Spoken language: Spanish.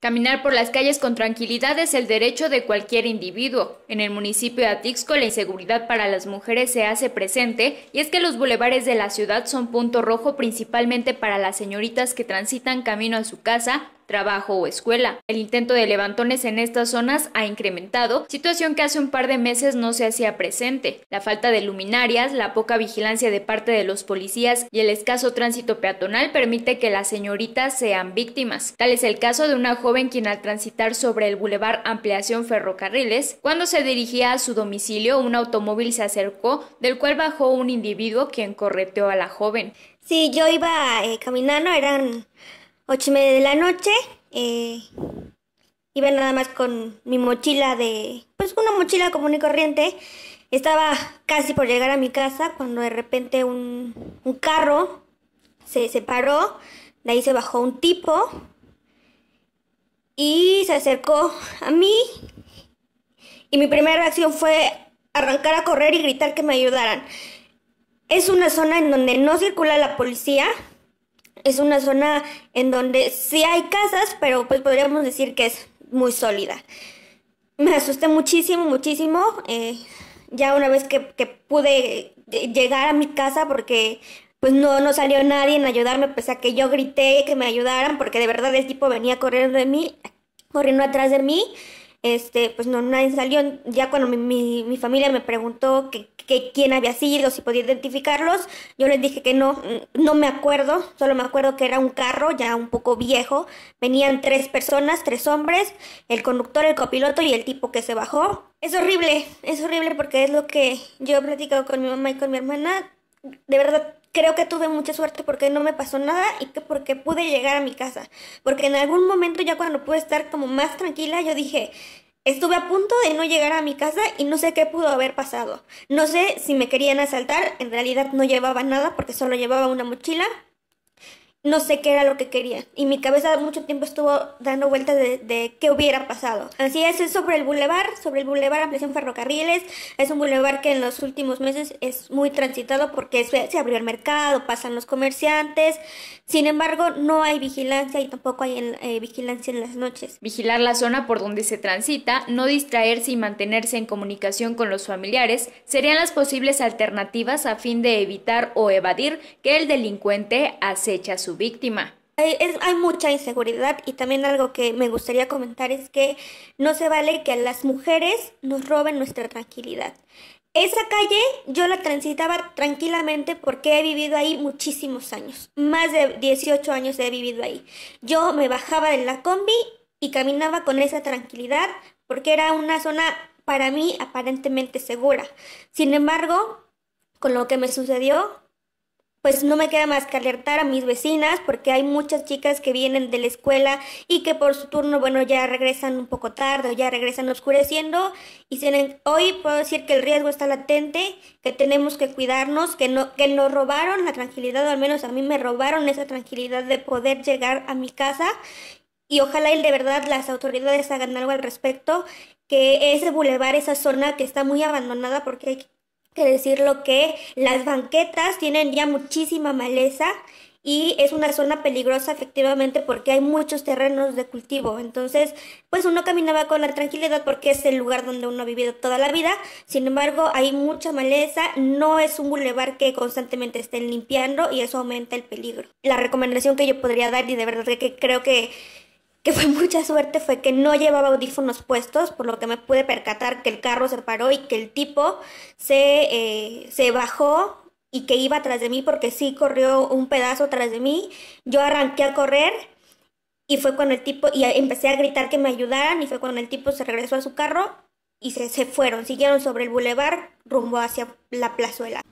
Caminar por las calles con tranquilidad es el derecho de cualquier individuo. En el municipio de Atixco la inseguridad para las mujeres se hace presente y es que los bulevares de la ciudad son punto rojo principalmente para las señoritas que transitan camino a su casa trabajo o escuela. El intento de levantones en estas zonas ha incrementado, situación que hace un par de meses no se hacía presente. La falta de luminarias, la poca vigilancia de parte de los policías y el escaso tránsito peatonal permite que las señoritas sean víctimas. Tal es el caso de una joven quien al transitar sobre el bulevar Ampliación Ferrocarriles, cuando se dirigía a su domicilio, un automóvil se acercó, del cual bajó un individuo quien correteó a la joven. Sí, yo iba eh, caminando, eran ocho y media de la noche. Eh, iba nada más con mi mochila de, pues una mochila común y corriente. Estaba casi por llegar a mi casa cuando de repente un, un carro se separó, de ahí se bajó un tipo y se acercó a mí y mi primera reacción fue arrancar a correr y gritar que me ayudaran. Es una zona en donde no circula la policía, es una zona en donde sí hay casas, pero pues podríamos decir que es muy sólida. Me asusté muchísimo, muchísimo. Eh, ya una vez que, que, pude eh, llegar a mi casa porque pues no, no salió nadie en ayudarme, pese a que yo grité que me ayudaran porque de verdad el tipo venía corriendo de mí, corriendo atrás de mí este, pues no, nadie salió. Ya cuando mi, mi, familia me preguntó que, quién había sido, si podía identificarlos, yo les dije que no, mm, no me acuerdo, solo me acuerdo que era un carro ya un poco viejo. Venían tres personas, tres hombres, el conductor, el copiloto y el tipo que se bajó. Es horrible, es horrible porque es lo que yo he platicado con mi mamá y con mi hermana. De verdad, creo que tuve mucha suerte porque no me pasó nada y que porque pude llegar a mi casa. Porque en algún momento ya cuando pude estar como más tranquila, yo dije, estuve a punto de no llegar a mi casa y no sé qué pudo haber pasado. No sé si me querían asaltar, en realidad no llevaba nada porque solo llevaba una mochila no sé qué era lo que quería. Y mi cabeza mucho tiempo estuvo dando vueltas de, qué hubiera pasado. Así es, es sobre el bulevar, sobre el bulevar Ampliación Ferrocarriles. Es un bulevar que en los últimos meses es muy transitado porque se, abrió el mercado, pasan los comerciantes. Sin embargo, no hay vigilancia y tampoco hay eh, vigilancia en las noches. Vigilar la zona por donde se transita, no distraerse y mantenerse en comunicación con los familiares serían las posibles alternativas a fin de evitar o evadir que el delincuente acecha su víctima. Hay, mucha inseguridad y también algo que me gustaría comentar es que no se vale que a las mujeres nos roben nuestra tranquilidad. Esa calle yo la transitaba tranquilamente porque he vivido ahí muchísimos años, más de 18 años he vivido ahí. Yo me bajaba de la combi y caminaba con esa tranquilidad porque era una zona para mí aparentemente segura. Sin embargo, con lo que me sucedió, pues no me queda más que alertar a mis vecinas porque hay muchas chicas que vienen de la escuela y que por su turno, bueno, ya regresan un poco tarde o ya regresan oscureciendo y hoy puedo decir que el riesgo está latente, que tenemos que cuidarnos, que, no, que nos robaron la tranquilidad, o al menos a mí me robaron esa tranquilidad de poder llegar a mi casa y ojalá y de verdad las autoridades hagan algo al respecto, que ese bulevar, esa zona que está muy abandonada porque hay que decirlo que las banquetas tienen ya muchísima maleza y es una zona peligrosa efectivamente porque hay muchos terrenos de cultivo. Entonces, pues uno caminaba con la tranquilidad porque es el lugar donde uno ha vivido toda la vida. Sin embargo, hay mucha maleza, no es un bulevar que constantemente estén limpiando y eso aumenta el peligro. La recomendación que yo podría dar y de verdad que creo que fue mucha suerte fue que no llevaba audífonos puestos, por lo que me pude percatar que el carro se paró y que el tipo se, eh, se bajó y que iba atrás de mí porque sí corrió un pedazo atrás de mí. Yo arranqué a correr y fue cuando el tipo, y empecé a gritar que me ayudaran y fue cuando el tipo se regresó a su carro y se, se fueron, siguieron sobre el bulevar rumbo hacia la plazuela.